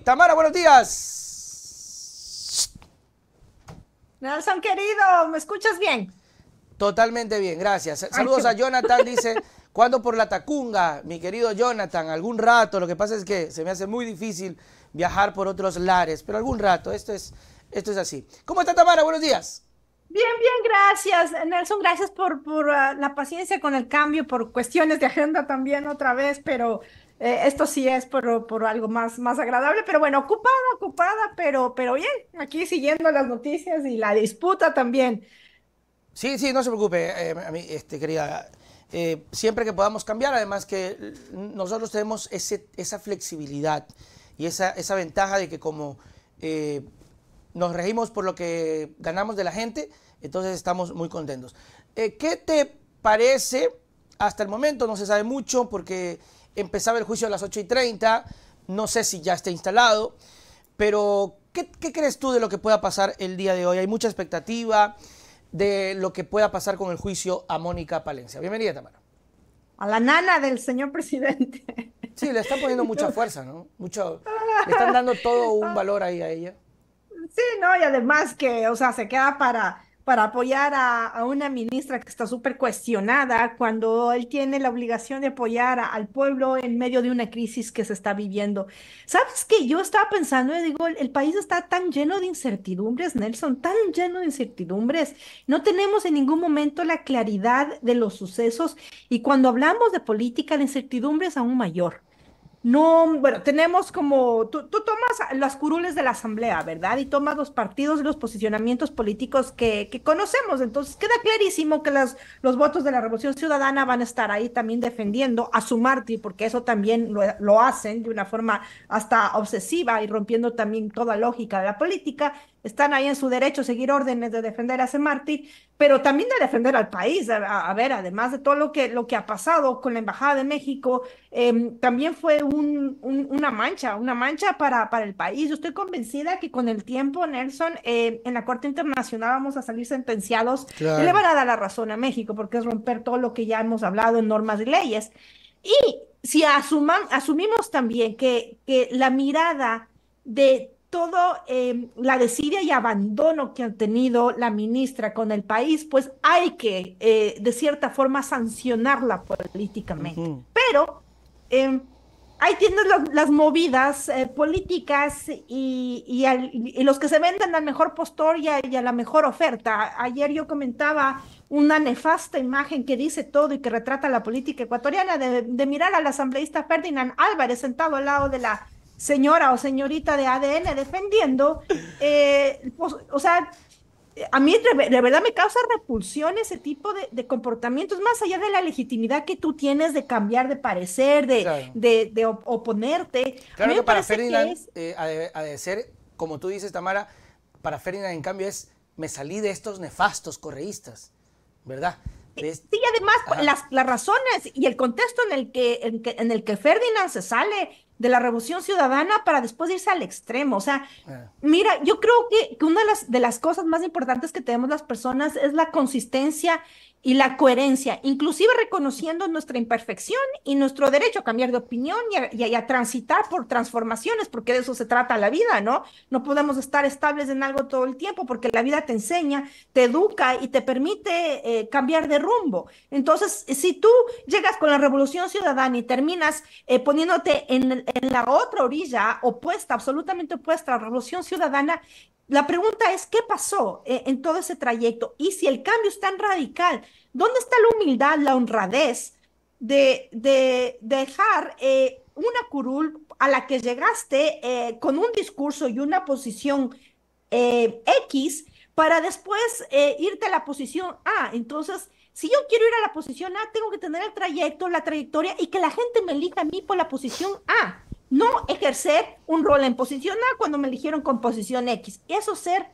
Tamara, buenos días. Nelson, querido, ¿me escuchas bien? Totalmente bien, gracias. Saludos a Jonathan, dice, ¿cuándo por la Tacunga? Mi querido Jonathan, algún rato, lo que pasa es que se me hace muy difícil viajar por otros lares, pero algún rato, esto es, esto es así. ¿Cómo está Tamara? Buenos días. Bien, bien, gracias. Nelson, gracias por, ah, la paciencia con el cambio, por cuestiones de agenda también otra vez, pero eh, esto sí es por, algo más, más agradable, pero bueno, ocupada, ocupada, pero, pero bien, aquí siguiendo las noticias y la disputa también. Sí, sí, no se preocupe, eh, a mí, este, querida. Eh, siempre que podamos cambiar, además que nosotros tenemos ese, esa flexibilidad y esa, esa ventaja de que como nos regimos por lo que ganamos de la gente, entonces estamos muy contentos. ¿Qué te parece? Hasta el momento no se sabe mucho porque empezaba el juicio a las 8 y 30, no sé si ya está instalado, pero ¿qué, crees tú de lo que pueda pasar el día de hoy? Hay mucha expectativa de lo que pueda pasar con el juicio a Mónica Palencia. Bienvenida, Tamara. A la nana del señor presidente. Sí, le están poniendo mucha fuerza, ¿no? Mucho, le están dando todo un valor ahí a ella. Sí, no, y además que, o sea, se queda para para apoyar a, una ministra que está súper cuestionada cuando él tiene la obligación de apoyar al pueblo en medio de una crisis que se está viviendo. ¿Sabes qué? Yo estaba pensando, eh, digo, el, el país está tan lleno de incertidumbres, Nelson, tan lleno de incertidumbres. No tenemos en ningún momento la claridad de los sucesos y cuando hablamos de política, la incertidumbre es aún mayor. No, bueno, tenemos como, tú, tomas las curules de la asamblea, ¿verdad? Y tomas los partidos y los posicionamientos políticos que, conocemos. Entonces, queda clarísimo que las, los votos de la Revolución Ciudadana van a estar ahí también defendiendo a su mártir, porque eso también lo, lo hacen de una forma hasta obsesiva y rompiendo también toda lógica de la política. Están ahí en su derecho a seguir órdenes de defender a ese mártir, pero también de defender al país. A, ver, además de todo lo que, lo que ha pasado con la Embajada de México, em, también fue una mancha, una mancha para, para el país. Yo estoy convencida que con el tiempo, Nelson, eh, en la Corte Internacional vamos a salir sentenciados y le van a dar la razón a México porque es romper todo lo que ya hemos hablado en normas y leyes. Y si asuman, asumimos también que, que la mirada de todo em, la desidia y abandono que ha tenido la ministra con el país, pues hay que, eh, de cierta forma, sancionarla políticamente. Pero eh, ahí las, movidas eh, políticas y, los que se venden al mejor postor y a, la mejor oferta. Ayer yo comentaba una nefasta imagen que dice todo y que retrata la política ecuatoriana de mirar al asambleísta Ferdinand Álvarez sentado al lado de la señora o señorita de ADN defendiendo, eh, pues, o sea, a mí de verdad me causa repulsión ese tipo de, comportamientos, más allá de la legitimidad que tú tienes de cambiar de parecer, de, oponerte. Claro que para Ferdinand, que es... Eh, de, ser, como tú dices, Tamara, para Ferdinand, en cambio, es me salí de estos nefastos correístas, ¿verdad? Eh, sí, y además las, razones y el contexto en el que, en, en el que Ferdinand se sale de la revolución ciudadana para después irse al extremo. O sea, ah. mira, yo creo que, una de las, de las cosas más importantes que tenemos las personas es la consistencia y la coherencia, inclusive reconociendo nuestra imperfección y nuestro derecho a cambiar de opinión y a, transitar por transformaciones, porque de eso se trata la vida, ¿no? No podemos estar estables en algo todo el tiempo, porque la vida te enseña, te educa y te permite eh, cambiar de rumbo. Entonces, si tú llegas con la revolución ciudadana y terminas eh, poniéndote en, en la otra orilla opuesta, absolutamente opuesta a la revolución ciudadana, la pregunta es, ¿qué pasó eh, en todo ese trayecto? Y si el cambio es tan radical, ¿dónde está la humildad, la honradez de, dejar eh, una curul a la que llegaste eh, con un discurso y una posición X para después irte a la posición A? Entonces, si yo quiero ir a la posición A, tengo que tener el trayecto, la trayectoria y que la gente me elija a mí por la posición A no ejercer un rol en posición A cuando me eligieron con posición X. Eso, ser,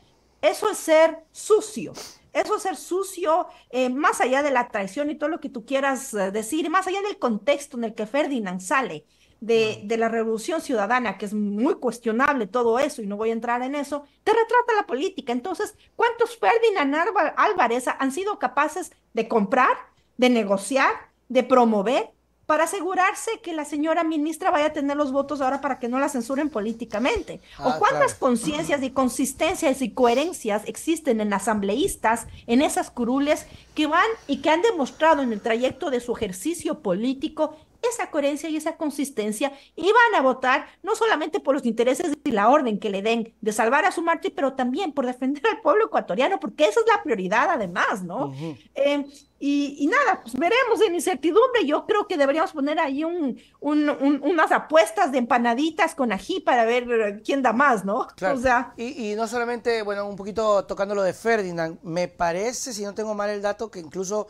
eso es ser sucio. Eso es ser sucio, eh, más allá de la traición y todo lo que tú quieras eh, decir, más allá del contexto en el que Ferdinand sale de, de, la revolución ciudadana, que es muy cuestionable todo eso, y no voy a entrar en eso, te retrata la política. Entonces, ¿cuántos Ferdinand Álvarez han sido capaces de comprar, de negociar, de promover para asegurarse que la señora ministra vaya a tener los votos ahora para que no la censuren políticamente. ¿O ah, cuántas conciencias y consistencias y coherencias existen en asambleístas, en esas curules que van y que han demostrado en el trayecto de su ejercicio político esa coherencia y esa consistencia iban a votar no solamente por los intereses y la orden que le den de salvar a su mártir, pero también por defender al pueblo ecuatoriano, porque esa es la prioridad además, ¿no? Em, y, nada, pues veremos en incertidumbre. Yo creo que deberíamos poner ahí un, unas apuestas de empanaditas con ají para ver eh, quién da más, ¿no? Claro. y, y, no solamente, bueno, un poquito tocando lo de Ferdinand, me parece, si no tengo mal el dato, que incluso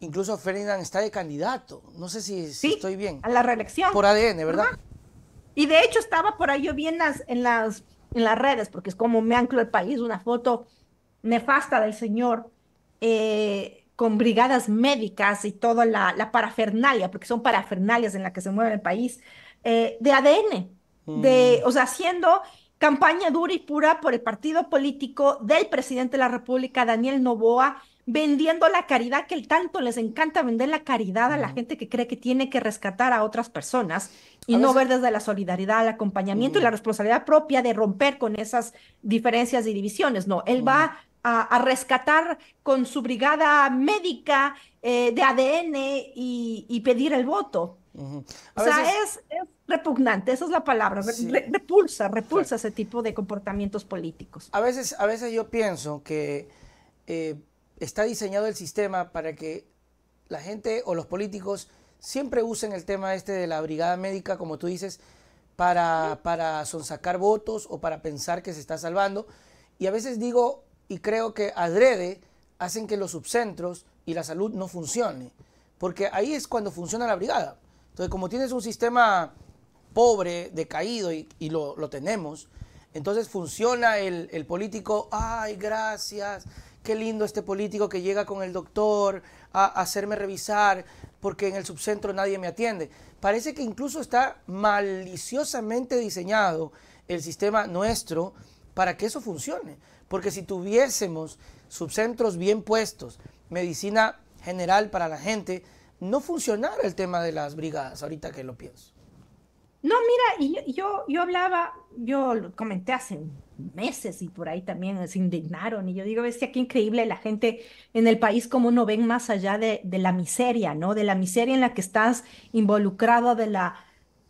incluso Ferdinand está de candidato. No sé si, estoy bien. A la reelección. Por ADN, ¿verdad? Y de hecho estaba por ahí, yo vi en las, en las, redes, porque es como me anclo el país, una foto nefasta del señor eh, con brigadas médicas y toda la, parafernalia, porque son parafernalias en las que se mueve el país, eh, de ADN, mm. de, o sea, haciendo campaña dura y pura por el partido político del presidente de la República, Daniel Novoa, vendiendo la caridad que el tanto les encanta vender la caridad a la gente que cree que tiene que rescatar a otras personas y no ver desde la solidaridad, el acompañamiento y la responsabilidad propia de romper con esas diferencias y divisiones. No, él va a, rescatar con su brigada médica eh, de ADN y, pedir el voto. O sea, es, repugnante, esa es la palabra, repulsa, repulsa ese tipo de comportamientos políticos. A veces, a veces yo pienso que eh, está diseñado el sistema para que la gente o los políticos siempre usen el tema este de la brigada médica, como tú dices, para, para sonsacar votos o para pensar que se está salvando. Y a veces digo y creo que adrede hacen que los subcentros y la salud no funcione, porque ahí es cuando funciona la brigada. Entonces, como tienes un sistema pobre, decaído, y, lo, tenemos, entonces funciona el político, ay, gracias, qué lindo este político que llega con el doctor a, hacerme revisar porque en el subcentro nadie me atiende. Parece que incluso está maliciosamente diseñado el sistema nuestro para que eso funcione. Porque si tuviésemos subcentros bien puestos, medicina general para la gente, no funcionara el tema de las brigadas, ahorita que lo pienso. No, mira, yo, yo, yo hablaba, yo lo comenté hace meses y por ahí también se indignaron. Y yo digo, que qué increíble la gente en el país, cómo no ven más allá de, la miseria, ¿no? De la miseria en la que estás involucrado, de la,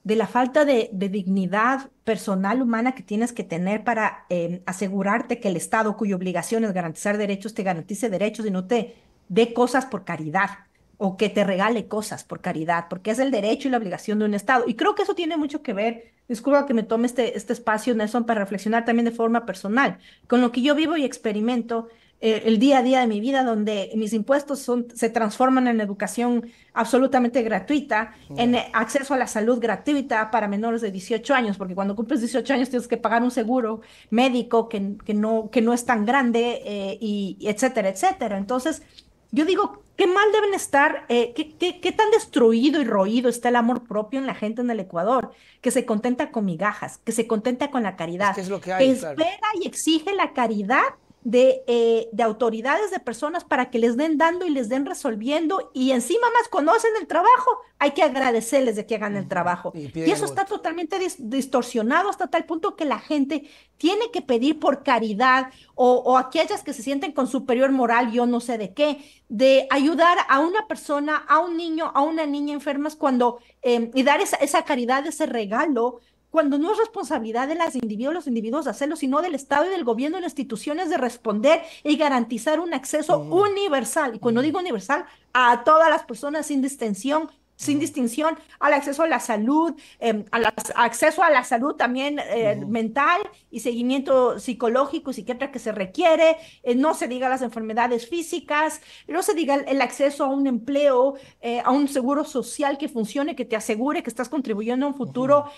de la falta de, dignidad personal humana que tienes que tener para em, asegurarte que el Estado, cuya obligación es garantizar derechos, te garantice derechos y no te dé cosas por caridad o que te regale cosas por caridad, porque es el derecho y la obligación de un Estado. Y creo que eso tiene mucho que ver, disculpa que me tome este, este espacio, Nelson, para reflexionar también de forma personal, con lo que yo vivo y experimento eh, el día a día de mi vida, donde mis impuestos son, se transforman en educación absolutamente gratuita, mm. en acceso a la salud gratuita para menores de 18 años, porque cuando cumples 18 años tienes que pagar un seguro médico que, que no, que no es tan grande, eh, y etcétera, etcétera. Entonces, yo digo, qué mal deben estar, eh, qué, tan destruido y roído está el amor propio en la gente en el Ecuador, que se contenta con migajas, que se contenta con la caridad, que lo que espera y exige la caridad eh, de, autoridades, de personas para que les den dando y les den resolviendo y encima más conocen el trabajo, hay que agradecerles de que hagan el trabajo. Y, eso está totalmente distorsionado hasta tal punto que la gente tiene que pedir por caridad o, aquellas que se sienten con superior moral, yo no sé de qué, de ayudar a una persona, a un niño, a una niña enfermas cuando, em, y dar esa, esa caridad, ese regalo, cuando no es responsabilidad de las individuos, los individuos hacerlo, sino del Estado y del gobierno y las instituciones de responder y garantizar un acceso universal. Y cuando digo universal, a todas las personas sin distinción sin distinción al acceso a la salud, em, al acceso a la salud también eh, mental y seguimiento psicológico, psiquiatra que se requiere, eh, no se diga las enfermedades físicas, no se diga el, acceso a un empleo, eh, a un seguro social que funcione, que te asegure que estás contribuyendo a un futuro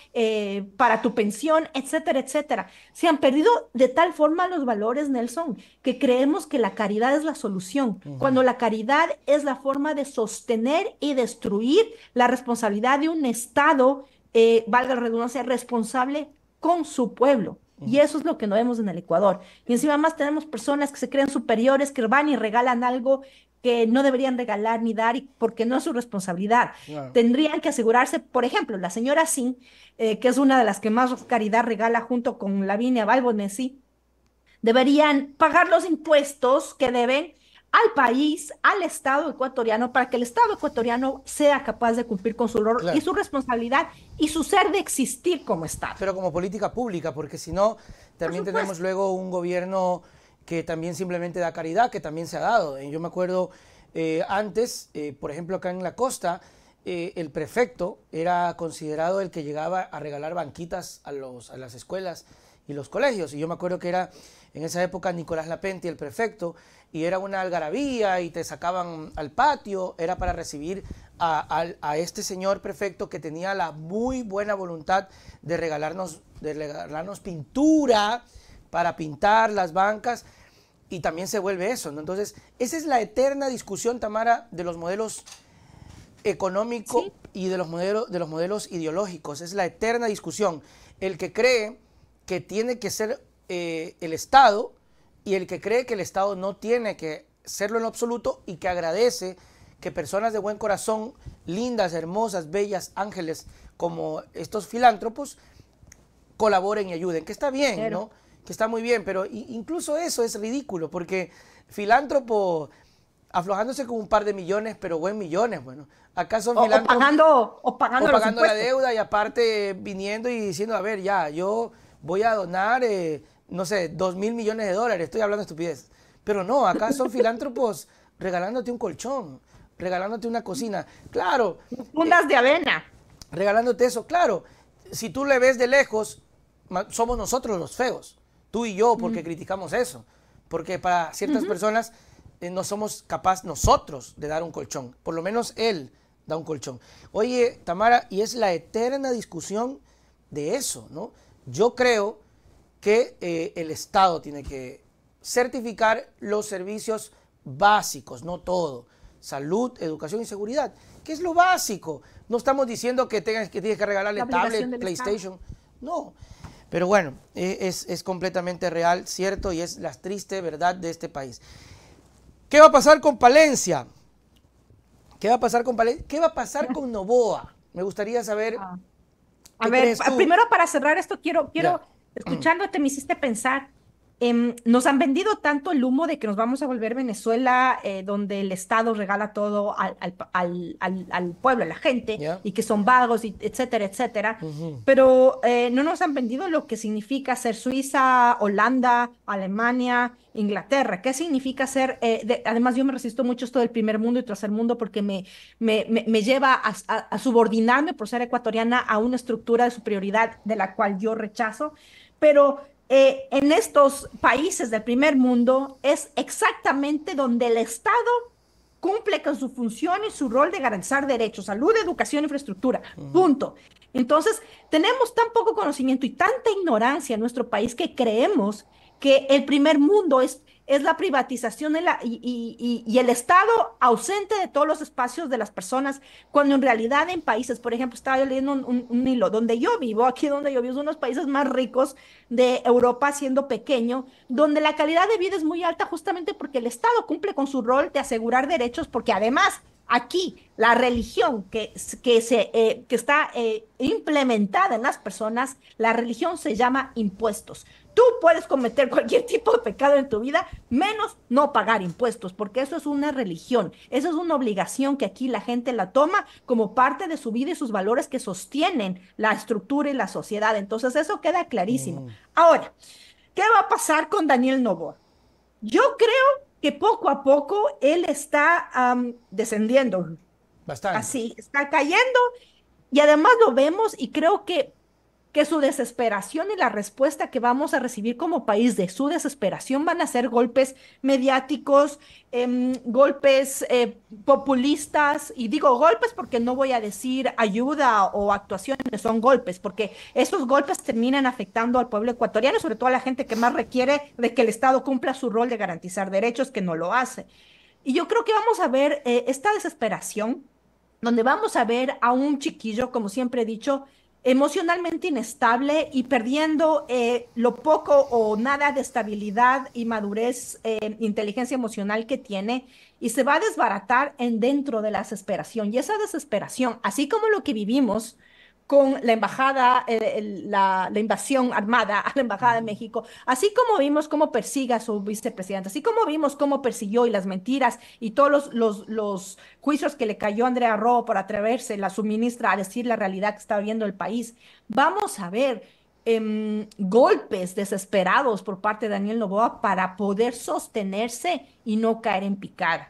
para tu pensión, etcétera, etcétera. Se han perdido de tal forma los valores, Nelson, que creemos que la caridad es la solución, cuando la caridad es la forma de sostener y destruir la responsabilidad de un Estado, eh, valga la redundancia, responsable con su pueblo. Y eso es lo que no vemos en el Ecuador. Y encima más tenemos personas que se creen superiores, que van y regalan algo que no deberían regalar ni dar porque no es su responsabilidad. Tendrían que asegurarse, por ejemplo, la señora Sin, eh, que es una de las que más caridad regala junto con Lavinia Balbonesi, deberían pagar los impuestos que deben al país, al Estado ecuatoriano, para que el Estado ecuatoriano sea capaz de cumplir con su rol y su responsabilidad y su ser de existir como Estado. Pero como política pública, porque si no, también tenemos luego un gobierno que también simplemente da caridad, que también se ha dado. Eh, yo me acuerdo eh, antes, eh, por ejemplo, acá en la costa, el prefecto era considerado el que llegaba a regalar banquitas a, a las escuelas y los colegios. Y yo me acuerdo que era en esa época Nicolás Lapenti, el prefecto, y era una algarabía y te sacaban al patio, era para recibir a, este señor prefecto que tenía la muy buena voluntad de regalarnos, de regalarnos pintura para pintar las bancas y también se vuelve eso. ¿no? Entonces, esa es la eterna discusión, Tamara, de los modelos económicos y de los, modelos, de los modelos ideológicos. Es la eterna discusión. El que cree que tiene que ser eh, el Estado, y el que cree que el Estado no tiene que serlo en absoluto y que agradece que personas de buen corazón, lindas, hermosas, bellas, ángeles, como estos filántropos, colaboren y ayuden, que está bien, ¿no? Que está muy bien, pero incluso eso es ridículo, porque filántropo aflojándose con un par de millones, pero buen millones, bueno. ¿Acaso o, pagando, o pagando, la deuda y aparte viniendo y diciendo, a ver, ya, yo voy a donar eh, no sé, dos mil millones de dólares, estoy hablando de estupidez. Pero no, acá son filántropos regalándote un colchón, regalándote una cocina, claro. Fundas eh, de avena. Regalándote eso, claro. Si tú le ves de lejos, somos nosotros los feos, tú y yo, porque mm. criticamos eso. Porque para ciertas personas eh, no somos capaces nosotros de dar un colchón, por lo menos él da un colchón. Oye, Tamara, y es la eterna discusión de eso, ¿no? Yo creo que eh, el Estado tiene que certificar los servicios básicos, no todo. Salud, educación y seguridad, que es lo básico. No estamos diciendo que tengas que, tienes que regalarle tablet, PlayStation. No. Pero bueno, e, es, completamente real, cierto, y es la triste verdad de este país. ¿Qué va a pasar con Palencia? ¿Qué va a pasar con Palencia? ¿Qué va a pasar con Novoa? Me gustaría saber. Ah. A ver, primero para cerrar esto, quiero, quiero escuchándote me hiciste pensar, em, nos han vendido tanto el humo de que nos vamos a volver Venezuela, eh, donde el Estado regala todo al, al, al, pueblo, a la gente, y que son vagos, y etcétera, etcétera. Pero eh, no nos han vendido lo que significa ser Suiza, Holanda, Alemania, Inglaterra. ¿Qué significa ser? Eh, además, yo me resisto mucho esto del primer mundo y tercer mundo porque me, me, me, lleva a, a subordinarme por ser ecuatoriana a una estructura de superioridad de la cual yo rechazo pero eh, en estos países del primer mundo es exactamente donde el Estado cumple con su función y su rol de garantizar derechos, salud, educación, infraestructura. Punto. Entonces, tenemos tan poco conocimiento y tanta ignorancia en nuestro país que creemos que el primer mundo es es la privatización y, el Estado ausente de todos los espacios de las personas, cuando en realidad en países, por ejemplo, estaba yo leyendo un, hilo, donde yo vivo, aquí donde yo vivo, es uno los países más ricos de Europa, siendo pequeño, donde la calidad de vida es muy alta justamente porque el Estado cumple con su rol de asegurar derechos, porque además aquí la religión que, que, se, eh, está eh, implementada en las personas, la religión se llama impuestos. Tú puedes cometer cualquier tipo de pecado en tu vida, menos no pagar impuestos, porque eso es una religión, eso es una obligación que aquí la gente la toma como parte de su vida y sus valores que sostienen la estructura y la sociedad. Entonces eso queda clarísimo. Mm. Ahora, ¿qué va a pasar con Daniel Novoa? Yo creo que poco a poco él está descendiendo. Así, está cayendo y además lo vemos y creo que que su desesperación y la respuesta que vamos a recibir como país de su desesperación van a ser golpes mediáticos, em, golpes eh, populistas, y digo golpes porque no voy a decir ayuda o actuaciones, son golpes, porque esos golpes terminan afectando al pueblo ecuatoriano, sobre todo a la gente que más requiere de que el Estado cumpla su rol de garantizar derechos, que no lo hace. Y yo creo que vamos a ver eh, esta desesperación, donde vamos a ver a un chiquillo, como siempre he dicho, emocionalmente inestable y perdiendo eh, lo poco o nada de estabilidad y madurez, eh, inteligencia emocional que tiene y se va a desbaratar en dentro de la desesperación. Y esa desesperación, así como lo que vivimos con la embajada, la, invasión armada a la embajada de México, así como vimos cómo persigue a su vicepresidente, así como vimos cómo persiguió y las mentiras y todos los, juicios que le cayó a Andrea Robo por atreverse, la suministra a decir la realidad que está viendo el país, vamos a ver em, golpes desesperados por parte de Daniel Novoa para poder sostenerse y no caer en picada.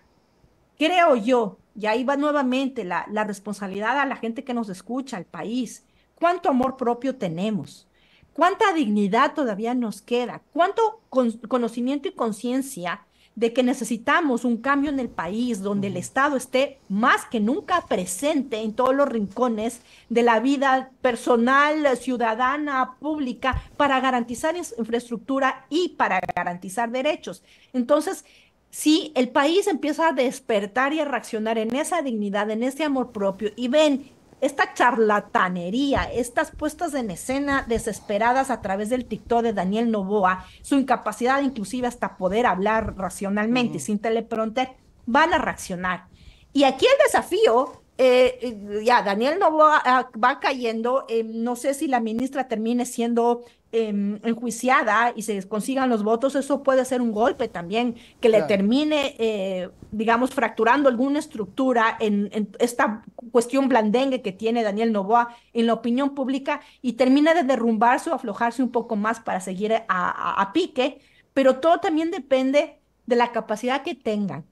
Creo yo y ahí va nuevamente la, responsabilidad a la gente que nos escucha, al país. ¿Cuánto amor propio tenemos? ¿Cuánta dignidad todavía nos queda? ¿Cuánto conocimiento y conciencia de que necesitamos un cambio en el país donde el Estado esté más que nunca presente en todos los rincones de la vida personal, ciudadana, pública, para garantizar infraestructura y para garantizar derechos. Entonces, si el país empieza a despertar y a reaccionar en esa dignidad, en ese amor propio, y ven esta charlatanería, estas puestas en escena desesperadas a través del TikTok de Daniel Novoa, su incapacidad inclusive hasta poder hablar racionalmente sin teleprompter, van a reaccionar. Y aquí el desafío eh, ya Daniel Novoa ah, va cayendo, eh, no sé si la ministra termine siendo em, enjuiciada y se consigan los votos, eso puede ser un golpe también, que le termine, eh, digamos, fracturando alguna estructura en, esta cuestión blandengue que tiene Daniel Novoa en la opinión pública y termina de derrumbarse o aflojarse un poco más para seguir a pique, pero todo también depende de la capacidad que tengan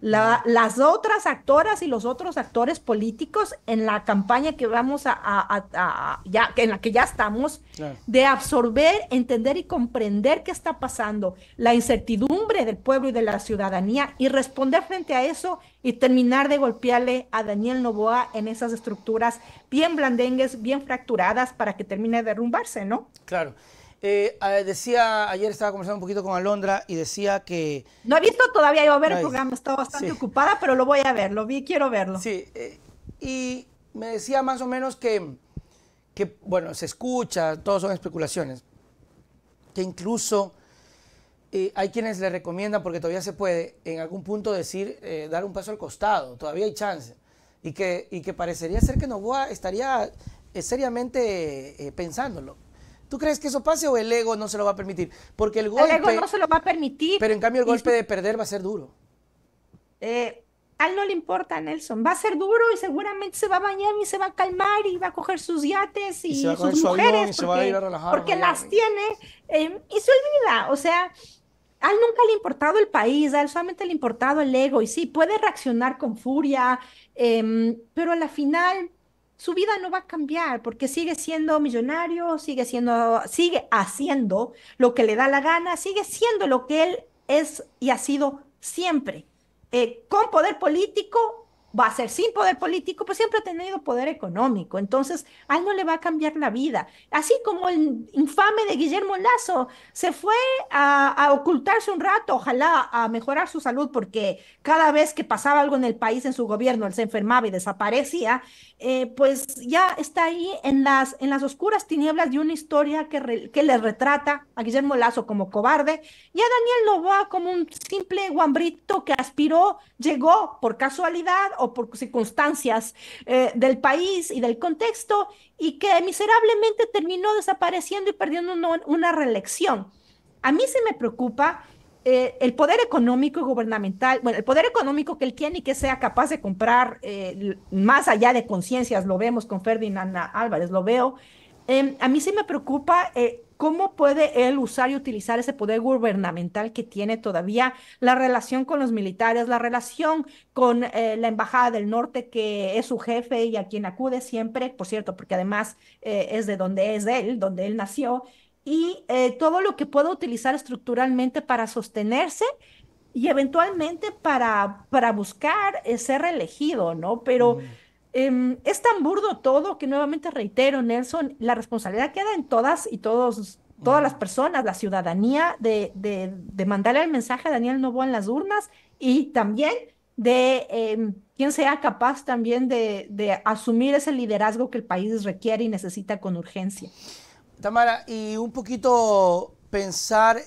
las otras actoras y los otros actores políticos en la campaña que vamos a, ya, en la que ya estamos, de absorber, entender y comprender qué está pasando, la incertidumbre del pueblo y de la ciudadanía y responder frente a eso y terminar de golpearle a Daniel Novoa en esas estructuras bien blandengues, bien fracturadas para que termine de derrumbarse, ¿no? Claro. Eh, eh, decía, ayer estaba conversando un poquito con Alondra y decía que... No he visto todavía a ver el programa, estaba bastante ocupada, pero lo voy a ver, lo vi, quiero verlo. Sí, eh, y me decía más o menos que, bueno, se escucha, todo son especulaciones, que incluso eh, hay quienes le recomiendan, porque todavía se puede, en algún punto decir, dar un paso al costado, todavía hay chance, y que, y que parecería ser que Novoa estaría seriamente pensándolo ¿Tú crees que eso pase o el ego no se lo va a permitir? Porque el golpe. El ego no se lo va a permitir. Pero en cambio, el golpe de perder va a ser duro. Eh, a él no le importa, Nelson. Va a ser duro y seguramente se va a bañar y se va a calmar y va a coger sus yates y, sus mujeres. porque, las tiene em, y se olvida. O sea, a él nunca le ha importado el país, a él solamente le ha importado el ego. Y sí, puede reaccionar con furia, em, pero a la final su vida no va a cambiar porque sigue siendo millonario, sigue siendo, sigue haciendo lo que le da la gana, sigue siendo lo que él es y ha sido siempre, eh, con poder político va a ser sin poder político, pues siempre ha tenido poder económico. Entonces, a él no le va a cambiar la vida. Así como el infame de Guillermo Lazo se fue a, ocultarse un rato, ojalá a mejorar su salud, porque cada vez que pasaba algo en el país, en su gobierno, él se enfermaba y desaparecía, eh, pues ya está ahí en las, en las oscuras tinieblas de una historia que, que le retrata a Guillermo Lazo como cobarde y a Daniel Novoa como un simple guambrito que aspiró, llegó por casualidad o por circunstancias eh, del país y del contexto y que miserablemente terminó desapareciendo y perdiendo una, reelección. A mí se me preocupa eh, el poder económico y gubernamental, bueno, el poder económico que él tiene y que sea capaz de comprar eh, más allá de conciencias, lo vemos con Ferdinand Álvarez, lo veo. a mí se me preocupa ¿Cómo puede él usar y utilizar ese poder gubernamental que tiene todavía la relación con los militares, la relación con eh, la Embajada del Norte, que es su jefe y a quien acude siempre, por cierto, porque además eh, es de donde es él, donde él nació, y eh, todo lo que pueda utilizar estructuralmente para sostenerse y eventualmente para, para buscar ser reelegido, ¿no? Pero... Mm. Em, es tan burdo todo que nuevamente reitero, Nelson, la responsabilidad queda en todas y todos, todas las personas, la ciudadanía, de, mandarle el mensaje a Daniel Novoa en las urnas y también de em, quien sea capaz también de, asumir ese liderazgo que el país requiere y necesita con urgencia. Tamara, y un poquito pensar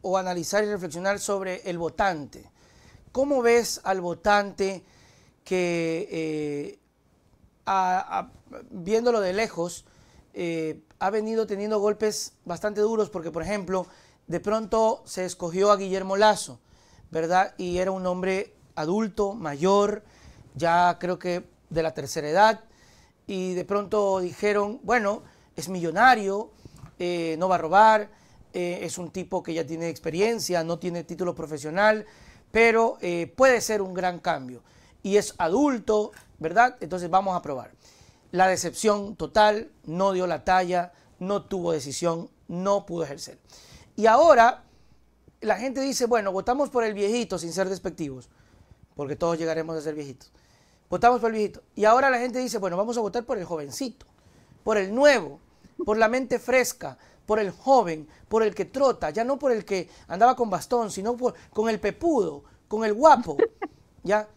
o analizar y reflexionar sobre el votante. ¿Cómo ves al votante que eh, viéndolo de lejos, eh, ha venido teniendo golpes bastante duros porque, por ejemplo, de pronto se escogió a Guillermo Lazo, ¿verdad? Y era un hombre adulto, mayor, ya creo que de la tercera edad, y de pronto dijeron, bueno, es millonario, eh, no va a robar, eh, es un tipo que ya tiene experiencia, no tiene título profesional, pero puede ser un gran cambio. Y es adulto, ¿verdad? Entonces vamos a probar. La decepción total, no dio la talla, no tuvo decisión, no pudo ejercer. Y ahora la gente dice, bueno, votamos por el viejito sin ser despectivos, porque todos llegaremos a ser viejitos. Votamos por el viejito. Y ahora la gente dice, bueno, vamos a votar por el jovencito, por el nuevo, por la mente fresca, por el joven, por el que trota, ya no por el que andaba con bastón, sino con el pepudo, con el guapo, ¿ya?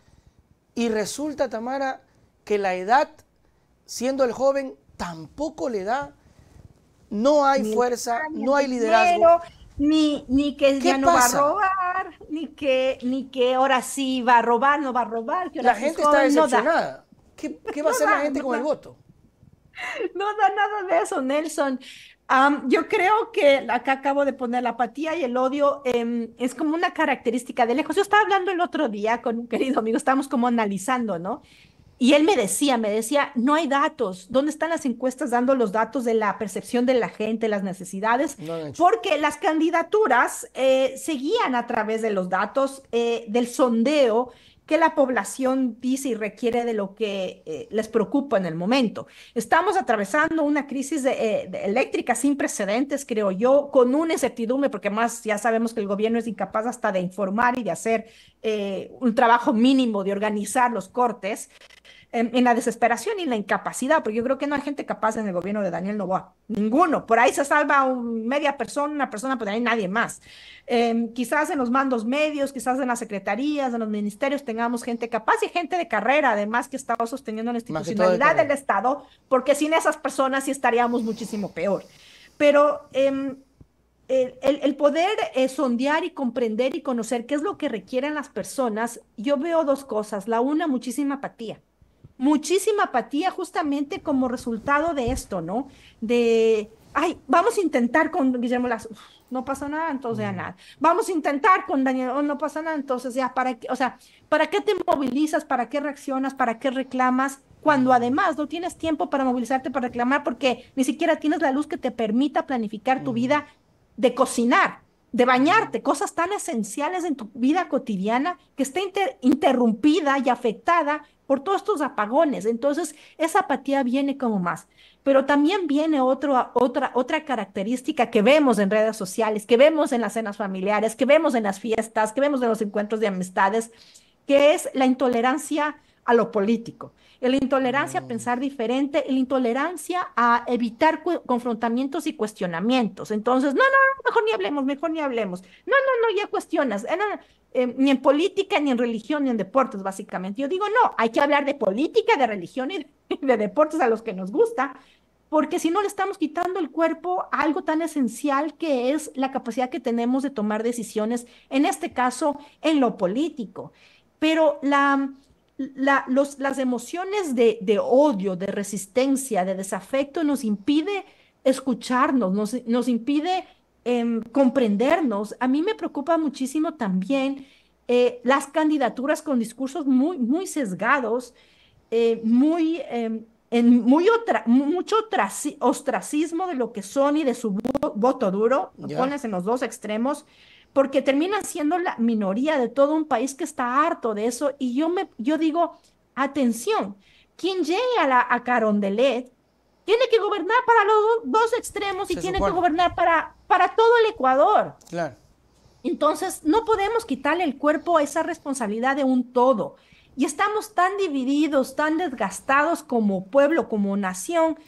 Y resulta, Tamara, que la edad, siendo el joven, tampoco le da, no hay fuerza, no hay liderazgo. ni, ni que ya no va a robar, ni que, ni que ahora sí va a robar, no va a robar. la gente está decepcionada. ¿Qué, va a hacer la gente con el voto? No da nada de eso, Nelson yo creo que acá acabo de poner la apatía y el odio em, es como una característica de lejos. Yo estaba hablando el otro día con un querido amigo, estábamos como analizando, ¿no? Y él me decía, me decía, no hay datos. ¿Dónde están las encuestas dando los datos de la percepción de la gente, las necesidades? Porque las candidaturas eh, seguían a través de los datos eh, del sondeo que la población dice y requiere de lo que eh, les preocupa en el momento. Estamos atravesando una crisis eh, eléctrica sin precedentes, creo yo, con una incertidumbre, porque más ya sabemos que el gobierno es incapaz hasta de informar y de hacer eh, un trabajo mínimo de organizar los cortes en, la desesperación y la incapacidad, porque yo creo que no hay gente capaz en el gobierno de Daniel Novoa, ninguno. Por ahí se salva media persona, una persona, pero ahí nadie más. Em, quizás en los mandos medios, quizás en las secretarías, en los ministerios tengamos gente capaz y gente de carrera, además que estaba sosteniendo la institucionalidad del Estado, porque sin esas personas sí estaríamos muchísimo peor. Pero em, el, poder eh, sondear y comprender y conocer qué es lo que requieren las personas, yo veo dos cosas. La una, muchísima apatía muchísima apatía justamente como resultado de esto, ¿no? De, ay, vamos a intentar con Guillermo Lazo, no pasa nada, entonces ya mm. nada. Vamos a intentar con Daniel, no pasa nada, entonces ya, ¿para qué? O sea, ¿para qué te movilizas? ¿Para qué reaccionas? ¿Para qué reclamas? Cuando mm. además no tienes tiempo para movilizarte, para reclamar, porque ni siquiera tienes la luz que te permita planificar tu mm. vida de cocinar, de bañarte, cosas tan esenciales en tu vida cotidiana que está interrumpida y afectada por todos estos apagones. Entonces, esa apatía viene como más. Pero también viene otra, otra característica que vemos en redes sociales, que vemos en las cenas familiares, que vemos en las fiestas, que vemos en los encuentros de amistades, que es la intolerancia a lo político la intolerancia a mm. pensar diferente, la intolerancia a evitar confrontamientos y cuestionamientos. Entonces, no, no, mejor ni hablemos, mejor ni hablemos. No, no, no, ya cuestionas. Eh, eh, ni en política, ni en religión, ni en deportes, básicamente. Yo digo, no, hay que hablar de política, de religión y de, deportes a los que nos gusta, porque si no le estamos quitando el cuerpo a algo tan esencial que es la capacidad que tenemos de tomar decisiones, en este caso, en lo político. Pero la, los, las emociones de, odio, de resistencia, de desafecto nos impide escucharnos, nos, nos impide em, comprendernos. A mí me preocupa muchísimo también eh, las candidaturas con discursos muy, sesgados, eh, muy, em, en muy otra, mucho ostracismo de lo que son y de su voto duro, pones en los dos extremos porque termina siendo la minoría de todo un país que está harto de eso. Y yo, me, yo digo, atención, quien llegue a, la, Carondelet tiene que gobernar para los dos extremos y tiene que gobernar para, para todo el Ecuador. Claro. Entonces, no podemos quitarle el cuerpo a esa responsabilidad de un todo. Y estamos tan divididos, tan desgastados como pueblo, como nación,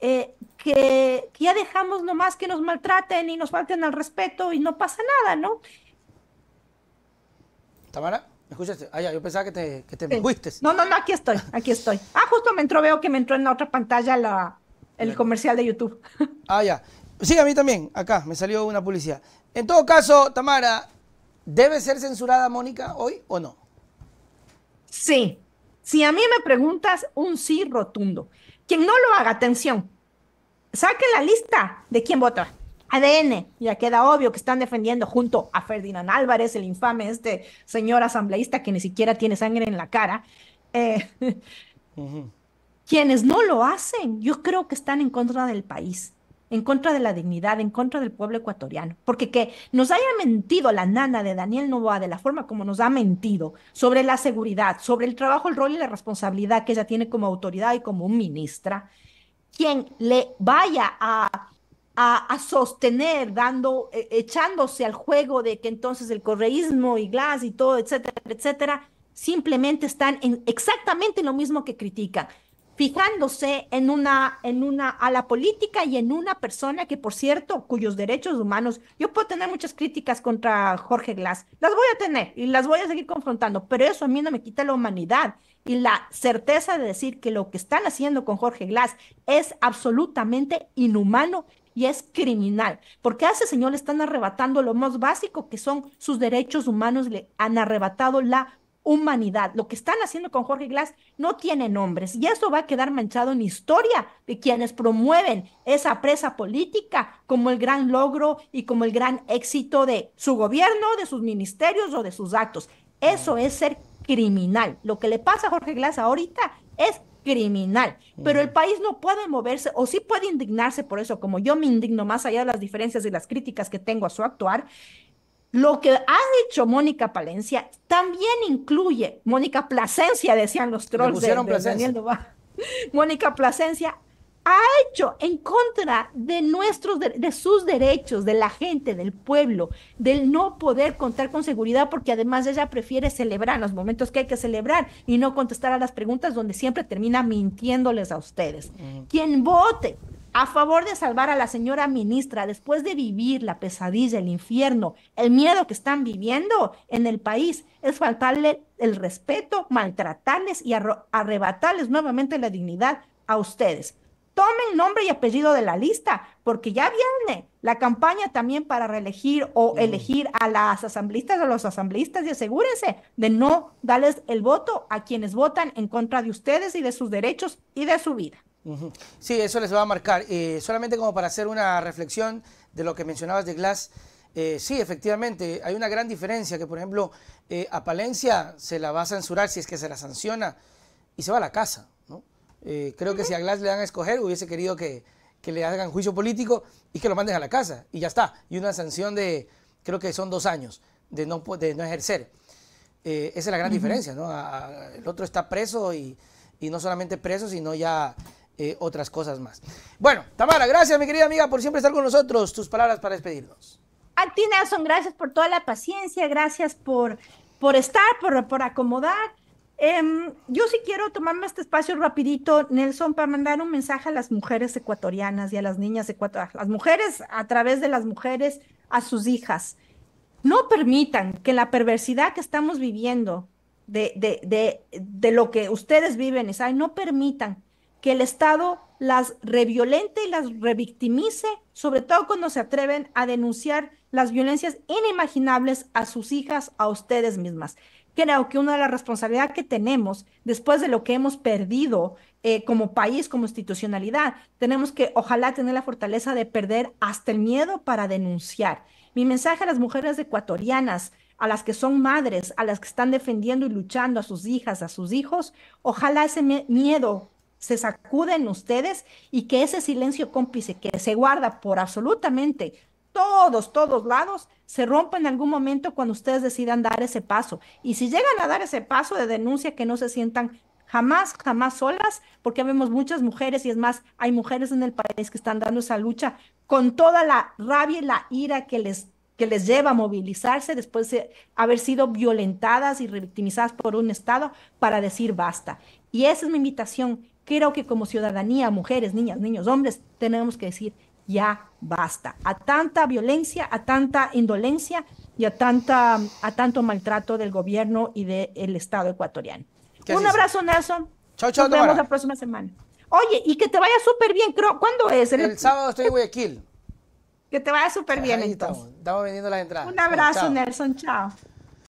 eh, que, ya dejamos nomás que nos maltraten y nos falten al respeto y no pasa nada, ¿no? Tamara. ¿Me escuchaste? Ah, ya, yo pensaba que te, que fuiste. No, no, no, aquí estoy, aquí estoy. Ah, justo me entró, veo que me entró en la otra pantalla el comercial de YouTube. Ah, ya. Sí, a mí también, acá, me salió una publicidad. En todo caso, Tamara, ¿debe ser censurada Mónica hoy o no? Sí. Si a mí me preguntas, un sí rotundo. Quien no lo haga, atención, saque la lista de quién vota ADN, ya queda obvio que están defendiendo junto a Ferdinand Álvarez, el infame este señor asambleísta que ni siquiera tiene sangre en la cara. Eh, quienes no lo hacen, yo creo que están en contra del país, en contra de la dignidad, en contra del pueblo ecuatoriano. Porque que nos haya mentido la nana de Daniel Novoa de la forma como nos ha mentido sobre la seguridad, sobre el trabajo, el rol y la responsabilidad que ella tiene como autoridad y como ministra, quien le vaya a, sostener, dando, e, echándose al juego de que entonces el correísmo y Glass y todo, etcétera, etcétera, simplemente están en exactamente lo mismo que critican fijándose en una, en una, a la política y en una persona que, por cierto, cuyos derechos humanos, yo puedo tener muchas críticas contra Jorge Glass, las voy a tener y las voy a seguir confrontando, pero eso a mí no me quita la humanidad y la certeza de decir que lo que están haciendo con Jorge Glass es absolutamente inhumano y es criminal, porque a ese señor le están arrebatando lo más básico que son sus derechos humanos, le han arrebatado la humanidad. Lo que están haciendo con Jorge Glass no tiene nombres y eso va a quedar manchado en historia de quienes promueven esa presa política como el gran logro y como el gran éxito de su gobierno, de sus ministerios o de sus actos. Eso es ser criminal. Lo que le pasa a Jorge Glass ahorita es criminal. Pero el mm. país no puede moverse o sí puede indignarse por eso, como yo me indigno más allá de las diferencias y las críticas que tengo a su actuar. Lo que ha dicho Mónica Palencia también incluye Mónica Plasencia, decían los trolls de, Daniel Mónica Plasencia ha hecho en contra de nuestros de, sus derechos, de la gente, del pueblo, del no poder contar con seguridad, porque además ella prefiere celebrar los momentos que hay que celebrar y no contestar a las preguntas donde siempre termina mintiéndoles a ustedes. Mm. Quien vote a favor de salvar a la señora ministra después de vivir la pesadilla, el infierno, el miedo que están viviendo en el país, es faltarle el respeto, maltratarles y arrebatarles nuevamente la dignidad a ustedes tome nombre y apellido de la lista, porque ya viene la campaña también para reelegir o elegir a las asambleístas, o los asambleístas, y asegúrense de no darles el voto a quienes votan en contra de ustedes y de sus derechos y de su vida. Sí, eso les va a marcar. Eh, solamente como para hacer una reflexión de lo que mencionabas de Glass. Eh, sí, efectivamente, hay una gran diferencia que, por ejemplo, eh, a Palencia se la va a censurar si es que se la sanciona y se va a la casa. Eh, creo que si a Glass le dan a escoger, hubiese querido que, le hagan juicio político y que lo manden a la casa. Y ya está. Y una sanción de, creo que son dos años, de no, de no ejercer. Eh, esa es la gran diferencia, ¿no? el otro está preso y, y, no solamente preso, sino ya eh, otras cosas más. Bueno, Tamara, gracias, mi querida amiga, por siempre estar con nosotros. Tus palabras para despedirnos. A ti, Nelson, gracias por toda la paciencia, gracias por, por estar, por, por acomodar. Em, yo sí quiero tomarme este espacio rapidito, Nelson, para mandar un mensaje a las mujeres ecuatorianas y a las niñas ecuatorianas, las mujeres a través de las mujeres, a sus hijas. No permitan que la perversidad que estamos viviendo, de, de, lo que ustedes viven, no permitan que el Estado las reviolente y las revictimice, sobre todo cuando se atreven a denunciar las violencias inimaginables a sus hijas, a ustedes mismas creo que una de las responsabilidades que tenemos después de lo que hemos perdido eh, como país, como institucionalidad, tenemos que ojalá tener la fortaleza de perder hasta el miedo para denunciar. Mi mensaje a las mujeres ecuatorianas, a las que son madres, a las que están defendiendo y luchando a sus hijas, a sus hijos, ojalá ese miedo se sacude en ustedes y que ese silencio cómplice que se guarda por absolutamente todos, todos lados, se rompen en algún momento cuando ustedes decidan dar ese paso. Y si llegan a dar ese paso de denuncia, que no se sientan jamás, jamás solas, porque vemos muchas mujeres y es más, hay mujeres en el país que están dando esa lucha con toda la rabia y la ira que les que les lleva a movilizarse después de haber sido violentadas y revictimizadas por un Estado para decir basta. Y esa es mi invitación. Creo que como ciudadanía, mujeres, niñas, niños, hombres, tenemos que decir ya basta. A tanta violencia, a tanta indolencia y a, tanta, a tanto maltrato del gobierno y del Estado ecuatoriano. Un abrazo, Nelson. Chao Nos vemos la próxima semana. Oye, y que te vaya súper bien, creo. ¿Cuándo es? El, sábado estoy en Guayaquil. Que te vaya súper bien, Estamos, vendiendo las entradas. Un abrazo, Nelson. Chao.